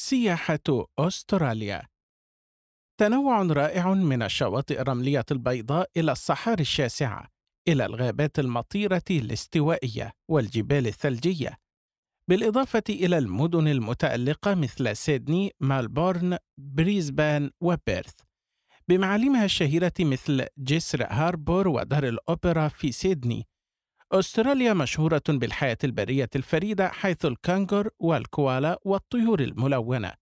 سياحة أستراليا تنوع رائع من الشواطئ الرملية البيضاء إلى الصحاري الشاسعة، إلى الغابات المطيرة الاستوائية والجبال الثلجية، بالإضافة إلى المدن المتألقة مثل سيدني، مالبورن، بريسبان وبيرث، بمعالمها الشهيرة مثل جسر هاربور ودار الأوبرا في سيدني، أستراليا مشهورة بالحياة البرية الفريدة حيث الكانجر والكوالا والطيور الملونة.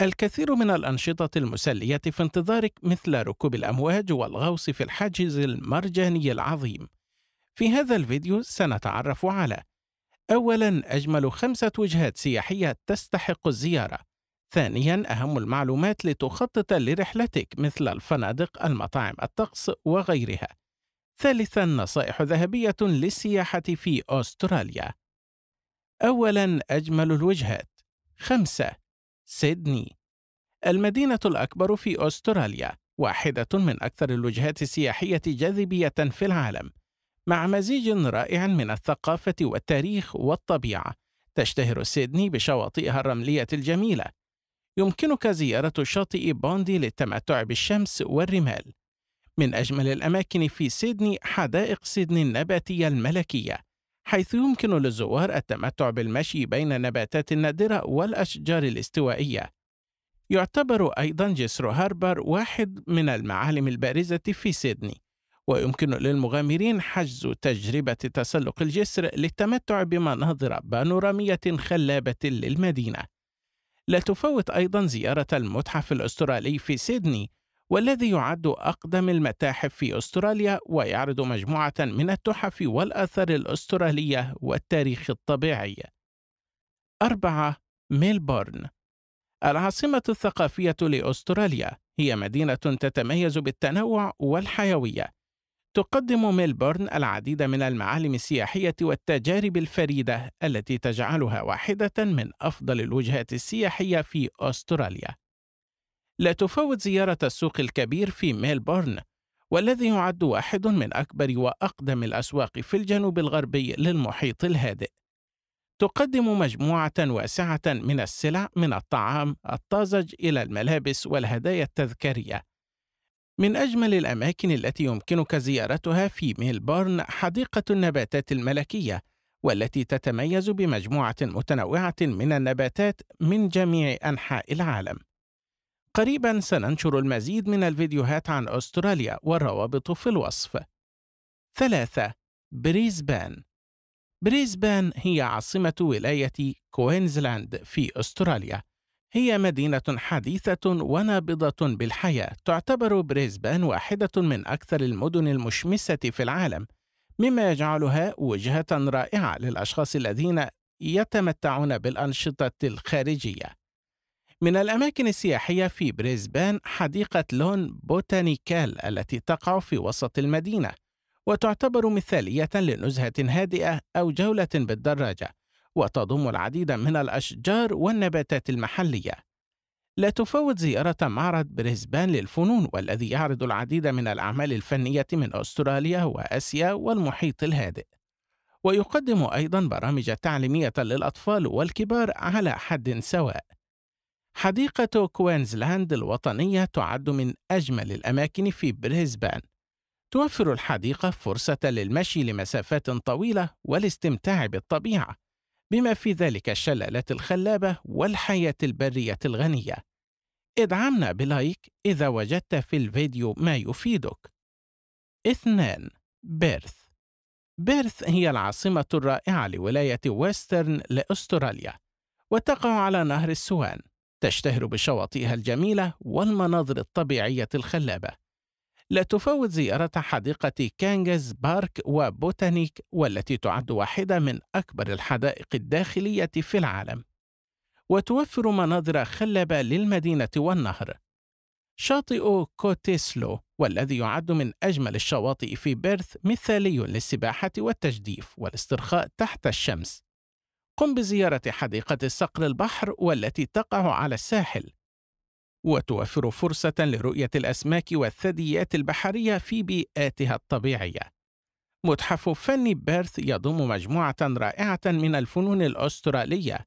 الكثير من الأنشطة المسلية في انتظارك مثل ركوب الأمواج والغوص في الحاجز المرجاني العظيم. في هذا الفيديو سنتعرف على أولاً أجمل خمسة وجهات سياحية تستحق الزيارة. ثانياً أهم المعلومات لتخطط لرحلتك مثل الفنادق، المطاعم الطقس وغيرها. ثالثا نصائح ذهبية للسياحة في أستراليا أولا أجمل الوجهات خمسة سيدني المدينة الأكبر في أستراليا واحدة من أكثر الوجهات السياحية جاذبية في العالم مع مزيج رائع من الثقافة والتاريخ والطبيعة تشتهر سيدني بشواطئها الرملية الجميلة يمكنك زيارة شاطئ بوندي للتمتع بالشمس والرمال من أجمل الأماكن في سيدني حدائق سيدني النباتية الملكية، حيث يمكن للزوار التمتع بالمشي بين النباتات النادرة والأشجار الاستوائية. يعتبر أيضًا جسر هاربر واحد من المعالم البارزة في سيدني، ويمكن للمغامرين حجز تجربة تسلق الجسر للتمتع بمناظر بانورامية خلابة للمدينة. لا تفوت أيضًا زيارة المتحف الأسترالي في سيدني، والذي يعد أقدم المتاحف في أستراليا ويعرض مجموعة من التحف والآثار الأسترالية والتاريخ الطبيعي. أربعة ميلبورن العاصمة الثقافية لأستراليا هي مدينة تتميز بالتنوع والحيوية. تقدم ميلبورن العديد من المعالم السياحية والتجارب الفريدة التي تجعلها واحدة من أفضل الوجهات السياحية في أستراليا. لا تفوت زيارة السوق الكبير في ميلبورن والذي يعد واحد من أكبر وأقدم الأسواق في الجنوب الغربي للمحيط الهادئ. تقدم مجموعة واسعة من السلع من الطعام الطازج إلى الملابس والهدايا التذكارية. من أجمل الأماكن التي يمكنك زيارتها في ميلبورن حديقة النباتات الملكية، والتي تتميز بمجموعة متنوعة من النباتات من جميع أنحاء العالم. قريبا سننشر المزيد من الفيديوهات عن أستراليا والروابط في الوصف. 3. بريزبان بريزبان هي عاصمة ولاية كوينزلاند في أستراليا. هي مدينة حديثة ونابضة بالحياة، تعتبر بريزبان واحدة من أكثر المدن المشمسة في العالم، مما يجعلها وجهة رائعة للأشخاص الذين يتمتعون بالأنشطة الخارجية. من الأماكن السياحية في بريسبان حديقة لون بوتانيكال التي تقع في وسط المدينة وتعتبر مثالية لنزهة هادئة أو جولة بالدراجة وتضم العديد من الأشجار والنباتات المحلية لا تفوت زيارة معرض بريسبان للفنون والذي يعرض العديد من الأعمال الفنية من أستراليا وآسيا والمحيط الهادئ ويقدم أيضا برامج تعليمية للأطفال والكبار على حد سواء حديقة كوينزلاند الوطنية تعد من أجمل الأماكن في بريسبان. توفر الحديقة فرصة للمشي لمسافات طويلة والاستمتاع بالطبيعة، بما في ذلك الشلالات الخلابة والحياة البرية الغنية. ادعمنا بلايك إذا وجدت في الفيديو ما يفيدك. 2. بيرث بيرث هي العاصمة الرائعة لولاية ويسترن لأستراليا، وتقع على نهر السوان. تشتهر بشواطئها الجميلة والمناظر الطبيعية الخلابة. لا تفوت زيارة حديقة كانجز بارك وبوتانيك والتي تعد واحدة من أكبر الحدائق الداخلية في العالم. وتوفر مناظر خلابة للمدينة والنهر. شاطئ كوتيسلو والذي يعد من أجمل الشواطئ في بيرث مثالي للسباحة والتجديف والاسترخاء تحت الشمس. قم بزيارة حديقة الصقر البحر والتي تقع على الساحل وتوفر فرصة لرؤية الأسماك والثدييات البحرية في بيئاتها الطبيعية. متحف فني بيرث يضم مجموعة رائعة من الفنون الأسترالية.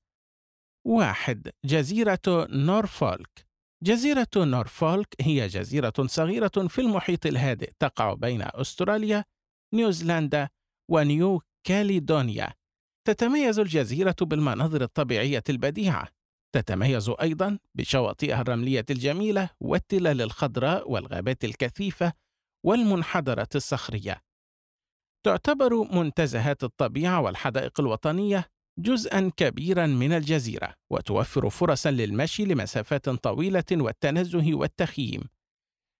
واحد جزيرة نورفولك جزيرة نورفولك هي جزيرة صغيرة في المحيط الهادئ تقع بين أستراليا، نيوزيلندا ونيو كاليدونيا تتميز الجزيرة بالمناظر الطبيعية البديعة تتميز أيضا بشواطئها الرملية الجميلة والتلال الخضراء والغابات الكثيفة والمنحدرة الصخرية تعتبر منتزهات الطبيعة والحدائق الوطنية جزءا كبيرا من الجزيرة وتوفر فرصا للمشي لمسافات طويلة والتنزه والتخييم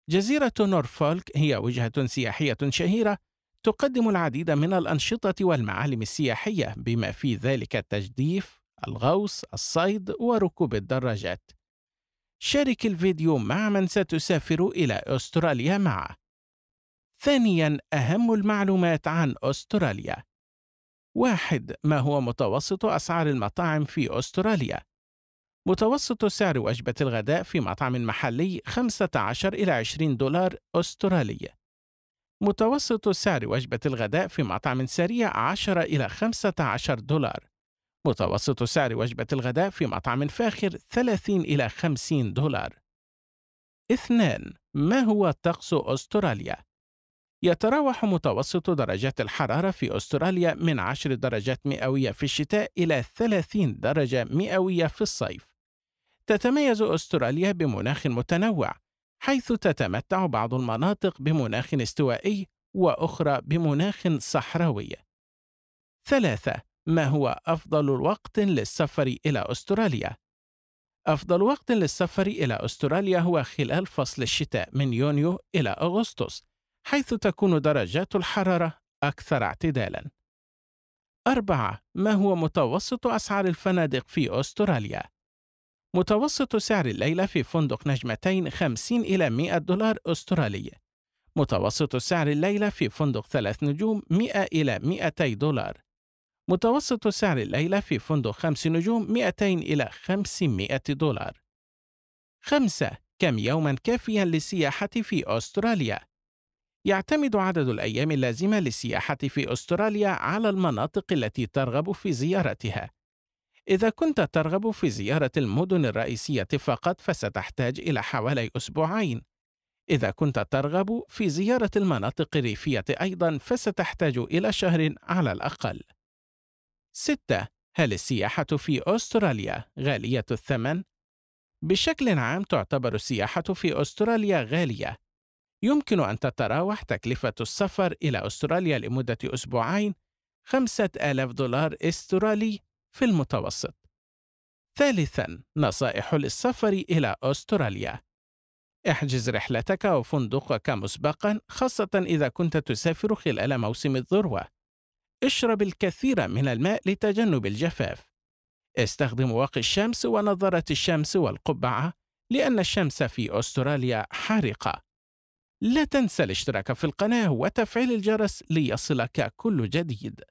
جزيرة نورفولك هي وجهة سياحية شهيرة تقدم العديد من الأنشطة والمعالم السياحية بما في ذلك التجديف، الغوص، الصيد وركوب الدراجات. شارك الفيديو مع من ستسافر إلى أستراليا معه. ثانياً أهم المعلومات عن أستراليا. واحد ما هو متوسط أسعار المطاعم في أستراليا؟ متوسط سعر وجبة الغداء في مطعم محلي 15 إلى 20 دولار أسترالي متوسط سعر وجبة الغداء في مطعم سريع 10 إلى 15 دولار متوسط سعر وجبة الغداء في مطعم فاخر 30 إلى 50 دولار اثنان ما هو طقس أستراليا؟ يتراوح متوسط درجات الحرارة في أستراليا من 10 درجات مئوية في الشتاء إلى 30 درجة مئوية في الصيف. تتميز أستراليا بمناخ متنوع، حيث تتمتع بعض المناطق بمناخ استوائي وأخرى بمناخ صحراوي. ثلاثة ما هو أفضل وقت للسفر إلى أستراليا؟ أفضل وقت للسفر إلى أستراليا هو خلال فصل الشتاء من يونيو إلى أغسطس، حيث تكون درجات الحرارة أكثر اعتدالاً. أربعة ما هو متوسط أسعار الفنادق في أستراليا؟ متوسط سعر الليلة في فندق نجمتين 50 إلى 100 دولار أسترالي متوسط سعر الليلة في فندق ثلاث نجوم 100 إلى 200 دولار متوسط سعر الليلة في فندق خمس نجوم 200 إلى 500 دولار خمسة كم يوما كافيا للسياحة في أستراليا؟ يعتمد عدد الأيام اللازمة للسياحة في أستراليا على المناطق التي ترغب في زيارتها إذا كنت ترغب في زيارة المدن الرئيسية فقط فستحتاج إلى حوالي أسبوعين. إذا كنت ترغب في زيارة المناطق الريفية أيضًا فستحتاج إلى شهر على الأقل. 6. هل السياحة في أستراليا غالية الثمن؟ بشكل عام تعتبر السياحة في أستراليا غالية. يمكن أن تتراوح تكلفة السفر إلى أستراليا لمدة أسبوعين 5000 دولار استرالي في المتوسط ثالثا نصائح للسفر إلى أستراليا احجز رحلتك وفندقك مسبقا خاصة إذا كنت تسافر خلال موسم الذروة اشرب الكثير من الماء لتجنب الجفاف استخدم واقي الشمس ونظارة الشمس والقبعة لأن الشمس في أستراليا حارقة لا تنسى الاشتراك في القناة وتفعيل الجرس ليصلك كل جديد